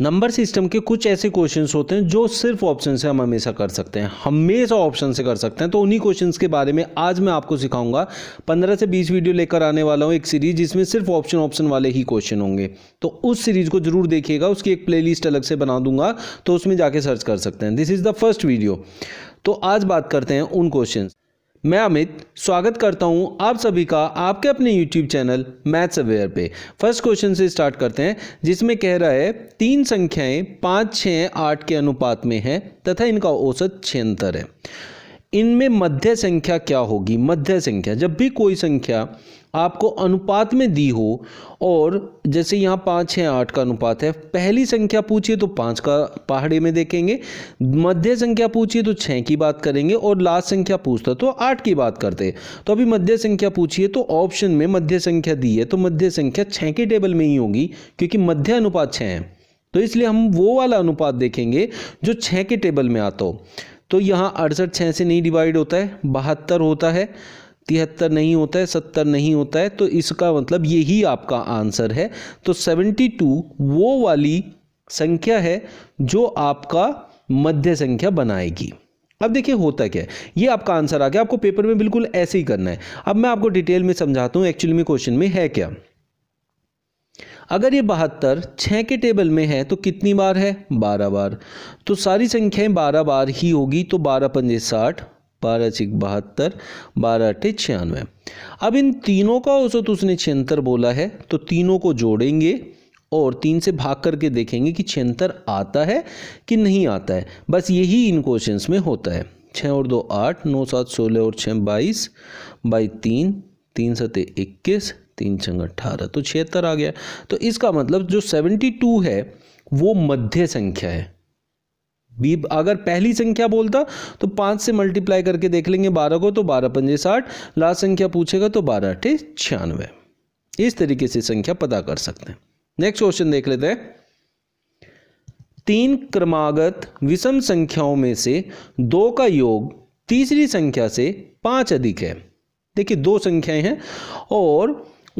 number system के कुछ ऐसे क्वेश्चन होते हैं जो सिर्फ ऑप्शन से हम हमेशा कर सकते हैं हमेशा ऑप्शन से कर सकते हैं तो उन्हीं क्वेश्चन के बारे में आज मैं आपको सिखाऊंगा पंद्रह से बीस वीडियो लेकर आने वाला हूँ एक सीरीज जिसमें सिर्फ ऑप्शन ऑप्शन वाले ही क्वेश्चन होंगे तो उस सीरीज को जरूर देखिएगा उसकी एक प्ले अलग से बना दूंगा तो उसमें जाके सर्च कर सकते हैं this is the first video तो आज बात करते हैं उन क्वेश्चन मैं अमित स्वागत करता हूं आप सभी का आपके अपने YouTube चैनल मैथ्स अवेयर पे फर्स्ट क्वेश्चन से स्टार्ट करते हैं जिसमें कह रहा है तीन संख्याएं पाँच छः आठ के अनुपात में हैं तथा इनका औसत छिहत्तर है इनमें मध्य संख्या क्या होगी मध्य संख्या जब भी कोई संख्या आपको अनुपात में दी हो और जैसे यहाँ पाँच है आठ का अनुपात है पहली संख्या पूछिए तो पाँच का पहाड़े में देखेंगे मध्य संख्या पूछिए तो छः की बात करेंगे और लास्ट संख्या पूछता तो आठ की बात करते तो अभी मध्य संख्या पूछिए तो ऑप्शन में मध्य संख्या दी है तो मध्य संख्या छः के टेबल में ही होगी क्योंकि मध्य अनुपात छः है तो इसलिए हम वो वाला अनुपात देखेंगे जो छः के टेबल में आता हो तो यहाँ अड़सठ छः से नहीं डिवाइड होता है बहत्तर होता है तिहत्तर नहीं होता है सत्तर नहीं होता है तो इसका मतलब यही आपका आंसर है तो सेवेंटी टू वो वाली संख्या है जो आपका मध्य संख्या बनाएगी अब देखिए होता क्या है ये आपका आंसर आ गया आपको पेपर में बिल्कुल ऐसे ही करना है अब मैं आपको डिटेल में समझाता हूँ एक्चुअली में क्वेश्चन में है क्या अगर ये बहत्तर छः के टेबल में है तो कितनी बार है बारह बार तो सारी संख्याएं बारह बार ही होगी तो बारह पंजे साठ बारह छिक बहत्तर बारह अठे छियानवे अब इन तीनों का औसत उसने छिहत्तर बोला है तो तीनों को जोड़ेंगे और तीन से भाग करके देखेंगे कि छिहत्तर आता है कि नहीं आता है बस यही इन क्वेश्चन में होता है छः और दो आठ नौ सात सोलह और छः बाईस बाई तीन तीन सत इक्कीस तीन छंग अट्ठारह तो छिहत्तर आ गया तो इसका मतलब जो सेवेंटी टू है वो मध्य संख्या है बी अगर पहली संख्या बोलता तो पाँच से मल्टीप्लाई करके देख लेंगे बारह को तो बारह पंजे साठ लास्ट संख्या पूछेगा तो बारह अठे छियानवे इस तरीके से संख्या पता कर सकते हैं नेक्स्ट क्वेश्चन देख लेते हैं तीन क्रमागत विषम संख्याओं में से दो का योग तीसरी संख्या से पांच अधिक है देखिए दो संख्याएं हैं और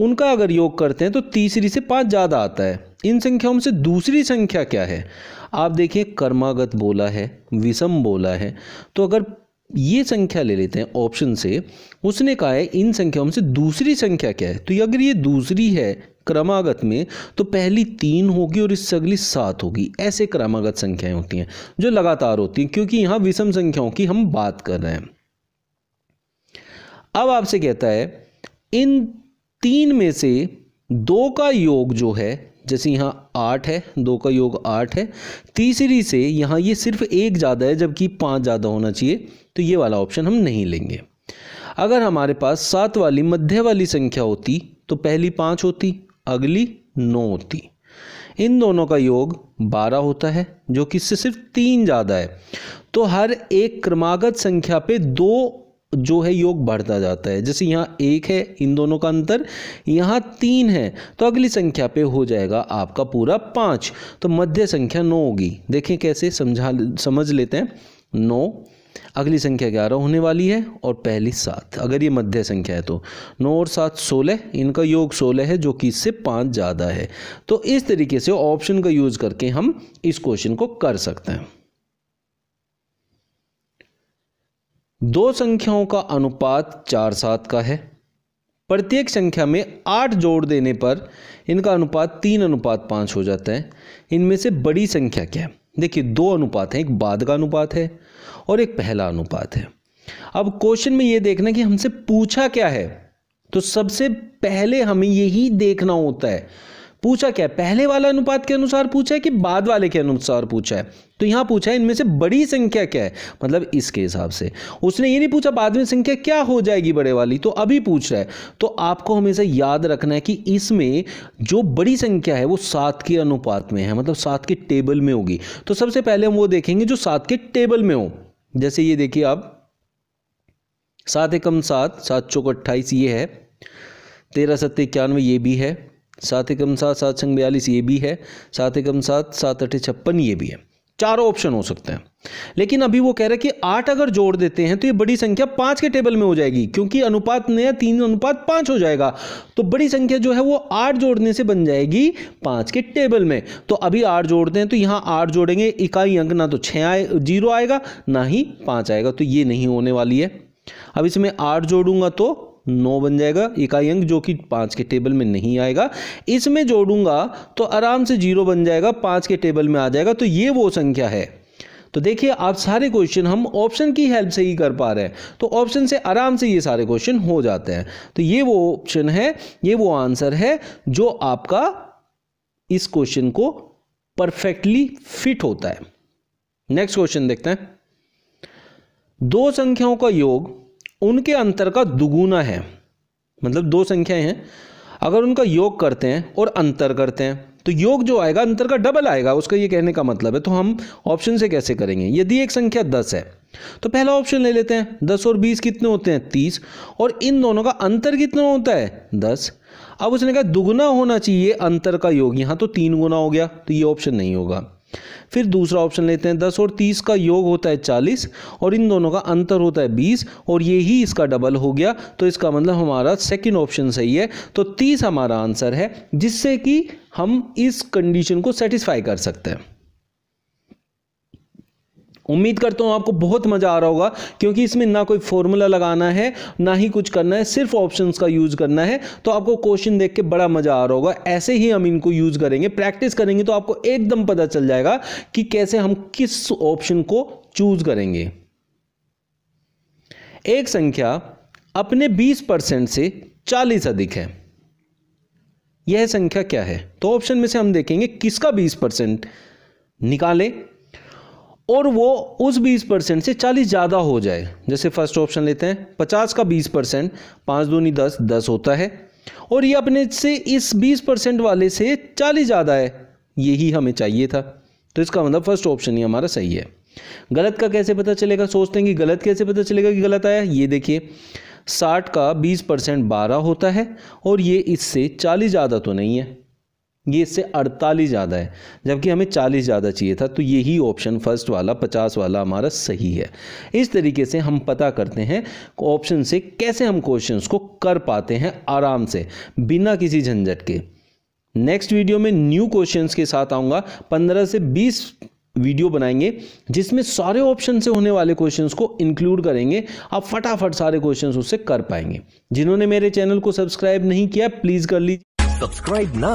उनका अगर योग करते हैं तो तीसरी से पांच ज़्यादा आता है इन संख्याओं से दूसरी संख्या क्या है आप देखिए कर्मागत बोला है विषम बोला है तो अगर ये संख्या ले लेते हैं ऑप्शन से उसने कहा है इन संख्याओं से दूसरी संख्या क्या है तो अगर ये दूसरी है क्रमागत में तो पहली तीन होगी और इससे अगली सात होगी ऐसे क्रमागत संख्याएं होती हैं जो लगातार होती हैं क्योंकि यहां विषम संख्याओं की हम बात कर रहे हैं अब आपसे कहता है इन तीन में से दो का योग जो है जैसे यहाँ आठ है दो का योग आठ है तीसरी से यहाँ ये सिर्फ एक ज़्यादा है जबकि पाँच ज़्यादा होना चाहिए तो ये वाला ऑप्शन हम नहीं लेंगे अगर हमारे पास सात वाली मध्य वाली संख्या होती तो पहली पाँच होती अगली नौ होती इन दोनों का योग बारह होता है जो कि इससे सिर्फ तीन ज़्यादा है तो हर एक क्रमागत संख्या पे दो जो है योग बढ़ता जाता है जैसे यहाँ एक है इन दोनों का अंतर यहाँ तीन है तो अगली संख्या पे हो जाएगा आपका पूरा पाँच तो मध्य संख्या नौ होगी देखें कैसे समझा समझ लेते हैं नौ अगली संख्या ग्यारह होने वाली है और पहली सात अगर ये मध्य संख्या है तो नौ और सात सोलह इनका योग सोलह है जो कि इससे पाँच ज़्यादा है तो इस तरीके से ऑप्शन का यूज़ करके हम इस क्वेश्चन को कर सकते हैं दो संख्याओं का अनुपात चार सात का है प्रत्येक संख्या में आठ जोड़ देने पर इनका अनुपात तीन अनुपात पाँच हो जाता है इनमें से बड़ी संख्या क्या है देखिए दो अनुपात हैं एक बाद का अनुपात है और एक पहला अनुपात है अब क्वेश्चन में ये देखना कि हमसे पूछा क्या है तो सबसे पहले हमें यही देखना होता है पूछा क्या है पहले वाला अनुपात के अनुसार पूछा है कि बाद वाले के अनुसार पूछा है तो यहां पूछा है इनमें से बड़ी संख्या क्या है मतलब इसके हिसाब से उसने ये नहीं पूछा बाद में संख्या क्या हो जाएगी बड़े वाली तो अभी पूछ रहा है तो आपको हमेशा याद रखना है कि इसमें जो बड़ी संख्या है वो सात के अनुपात में है मतलब सात के टेबल में होगी तो सबसे पहले हम वो देखेंगे जो सात के टेबल में हो जैसे ये देखिए आप सात एकम सात सात चौक अट्ठाईस ये है तेरह सत्य इक्यानवे ये भी है सात एकम सात सात संग बयालीस ये भी है सात एकम सात सात अठे छप्पन ये भी है चारों ऑप्शन हो सकते हैं लेकिन अभी वो कह रहे हैं कि आठ अगर जोड़ देते हैं तो ये बड़ी संख्या पांच के टेबल में हो जाएगी क्योंकि अनुपात नया तीन अनुपात पांच हो जाएगा तो बड़ी संख्या जो है वो आठ जोड़ने से बन जाएगी पांच के टेबल में तो अभी आठ जोड़ते हैं तो यहां आठ जोड़ेंगे इकाई अंक ना तो छः आए जीरो आएगा ना ही पांच आएगा तो ये नहीं होने वाली है अब इसमें आठ जोड़ूंगा तो नौ बन जाएगा इकाई अंक जो कि पाँच के टेबल में नहीं आएगा इसमें जोड़ूंगा तो आराम से जीरो बन जाएगा पाँच के टेबल में आ जाएगा तो ये वो संख्या है तो देखिए आप सारे क्वेश्चन हम ऑप्शन की हेल्प से ही कर पा रहे हैं तो ऑप्शन से आराम से ये सारे क्वेश्चन हो जाते हैं तो ये वो ऑप्शन है ये वो आंसर है जो आपका इस क्वेश्चन को परफेक्टली फिट होता है नेक्स्ट क्वेश्चन देखते हैं दो संख्याओं का योग उनके अंतर का दुगुना है मतलब दो संख्याएं हैं अगर उनका योग करते हैं और अंतर करते हैं तो योग जो आएगा अंतर का डबल आएगा उसका ये कहने का मतलब है तो हम ऑप्शन से कैसे करेंगे यदि एक संख्या दस है तो पहला ऑप्शन ले लेते हैं दस और बीस कितने होते हैं तीस और इन दोनों का अंतर कितना होता है दस अब उसने कहा दुगुना होना चाहिए अंतर का योग यहाँ तो तीन गुना हो गया तो ये ऑप्शन नहीं होगा फिर दूसरा ऑप्शन लेते हैं दस और तीस का योग होता है चालीस और इन दोनों का अंतर होता है बीस और ये ही इसका डबल हो गया तो इसका मतलब हमारा सेकेंड ऑप्शन सही है तो तीस हमारा आंसर है जिससे कि हम इस कंडीशन को सेटिस्फाई कर सकते हैं उम्मीद करता हूँ आपको बहुत मज़ा आ रहा होगा क्योंकि इसमें ना कोई फॉर्मूला लगाना है ना ही कुछ करना है सिर्फ ऑप्शंस का यूज़ करना है तो आपको क्वेश्चन देख के बड़ा मज़ा आ रहा होगा ऐसे ही हम इनको यूज़ करेंगे प्रैक्टिस करेंगे तो आपको एकदम पता चल जाएगा कि कैसे हम किस ऑप्शन को चूज़ करेंगे एक संख्या अपने 20 परसेंट से 40 अधिक है यह संख्या क्या है तो ऑप्शन में से हम देखेंगे किसका 20 परसेंट निकालें और वो उस 20 परसेंट से 40 ज़्यादा हो जाए जैसे फर्स्ट ऑप्शन लेते हैं 50 का 20 परसेंट पाँच दूनी दस दस होता है और ये अपने से इस 20 परसेंट वाले से 40 ज़्यादा है यही हमें चाहिए था तो इसका मतलब फर्स्ट ऑप्शन ही हमारा सही है गलत का कैसे पता चलेगा सोचते हैं कि गलत कैसे पता चलेगा कि गलत आया ये देखिए साठ का बीस परसेंट बारह होता है और ये इससे चालीस ज़्यादा तो नहीं है ये इससे अड़तालीस ज़्यादा है जबकि हमें चालीस ज़्यादा चाहिए था तो यही ऑप्शन फर्स्ट वाला पचास वाला हमारा सही है इस तरीके से हम पता करते हैं ऑप्शन से कैसे हम क्वेश्चंस को कर पाते हैं आराम से बिना किसी झंझट के नेक्स्ट वीडियो में न्यू क्वेश्चंस के साथ आऊँगा पंद्रह से बीस वीडियो बनाएंगे जिसमें सारे ऑप्शन से होने वाले क्वेश्चन को इंक्लूड करेंगे आप फटाफट सारे क्वेश्चन उससे कर पाएंगे जिन्होंने मेरे चैनल को सब्सक्राइब नहीं किया प्लीज़ कर लीजिए सब्सक्राइब ना